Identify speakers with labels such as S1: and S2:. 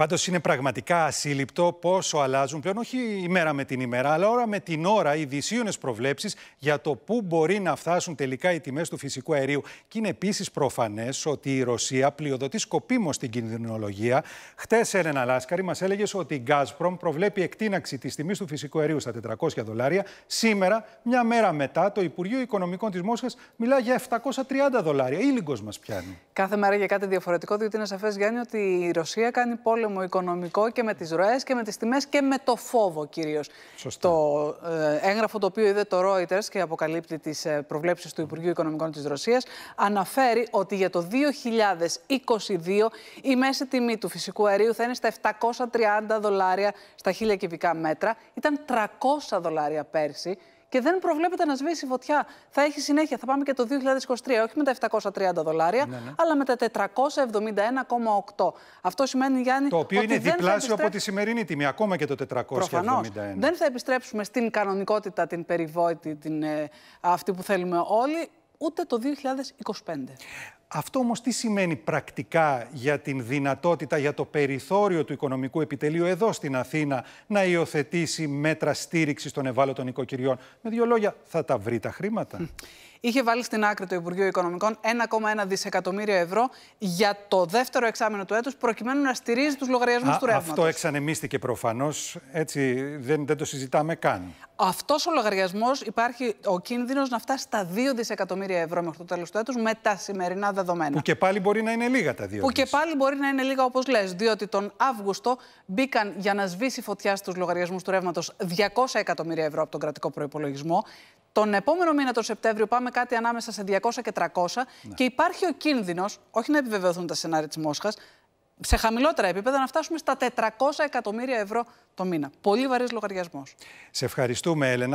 S1: Πάντως είναι πραγματικά ασύλληπτο πόσο αλλάζουν πλέον, όχι ημέρα με την ημέρα, αλλά ώρα με την ώρα οι δυσίωνες προβλέψεις για το πού μπορεί να φτάσουν τελικά οι τιμές του φυσικού αερίου. Και είναι επίσης προφανές ότι η Ρωσία πλειοδοτεί σκοπίμως στην κινδυνολογία. Χτες, Έλενα Λάσκαρη μας έλεγες ότι η Gazprom προβλέπει εκτείναξη της τιμής του φυσικού αερίου στα 400 δολάρια. Σήμερα, μια μέρα μετά, το Υπουργείο Οικονομικών της Μόσχας μιλά για 730 δολάρια. Ήλιγκος μας πιάνει.
S2: Κάθε μέρα για κάτι διαφορετικό, διότι είναι σαφές, Γιάννη, ότι η Ρωσία κάνει πόλεμο πόλεμο οικονομικό και με τις ροές και με τις τιμές και με το φόβο κυρίως. Σωστά. Το ε, έγγραφο το οποίο είδε το Reuters και αποκαλύπτει τις ε, προβλέψεις του Υπουργείου Οικονομικών της Ρωσίας αναφέρει ότι για το 2022 η μέση τιμή του φυσικού αερίου θα είναι στα 730 δολάρια στα 1000 κυβικά μέτρα. Ήταν 300 δολάρια πέρσι και δεν προβλέπεται να σβήσει φωτιά. Θα έχει συνέχεια. Θα πάμε και το 2023, όχι με τα 730 δολάρια, ναι, ναι. αλλά με τα 471,8. Αυτό σημαίνει, Γιάννη. Το οποίο είναι διπλάσιο από τη
S1: σημερινή τιμή, ακόμα και το 471. δεν
S2: θα επιστρέψουμε στην κανονικότητα, την περιβόητη, την, ε, αυτή που θέλουμε όλοι, ούτε το
S1: 2025. Αυτό όμως τι σημαίνει πρακτικά για την δυνατότητα, για το περιθώριο του οικονομικού επιτελείου εδώ στην Αθήνα να υιοθετήσει μέτρα στήριξης των ευάλωτων οικοκυριών. Με δύο λόγια, θα τα βρει τα χρήματα. Hm.
S2: Είχε βάλει στην άκρη το Υπουργείο Οικονομικών 1,1 δισεκατομμύρια ευρώ για το δεύτερο εξάμεινο του έτους, προκειμένου να στηρίζει τους λογαριασμούς του λογαριασμού του Αυτό
S1: εξανεμίστηκε προφανώς. Έτσι δεν, δεν το συζητάμε καν.
S2: Αυτός ο λογαριασμός υπάρχει ο κίνδυνος να φτάσει στα 2 δισεκατομμύρια ευρώ μέχρι το τέλος του έτους με τα σημερινά
S1: που και πάλι μπορεί να είναι λίγα τα δύο. Που και
S2: πάλι μπορεί να είναι λίγα, όπως λες, διότι τον Αύγουστο μπήκαν για να σβήσει φωτιά στους λογαριασμούς του ρεύματος 200 εκατομμύρια ευρώ από τον κρατικό προπολογισμό. Τον επόμενο μήνα, τον Σεπτέμβριο, πάμε κάτι ανάμεσα σε 200 και 300. Ναι. Και υπάρχει ο κίνδυνος, όχι να επιβεβαιωθούν τα σενάρια της Μόσχας, σε χαμηλότερα επίπεδα να φτάσουμε στα 400 εκατομμύρια ευρώ το μήνα. Πολύ βαρύς λογαριασμός.
S1: Σε ευχαριστούμε, Έλενα.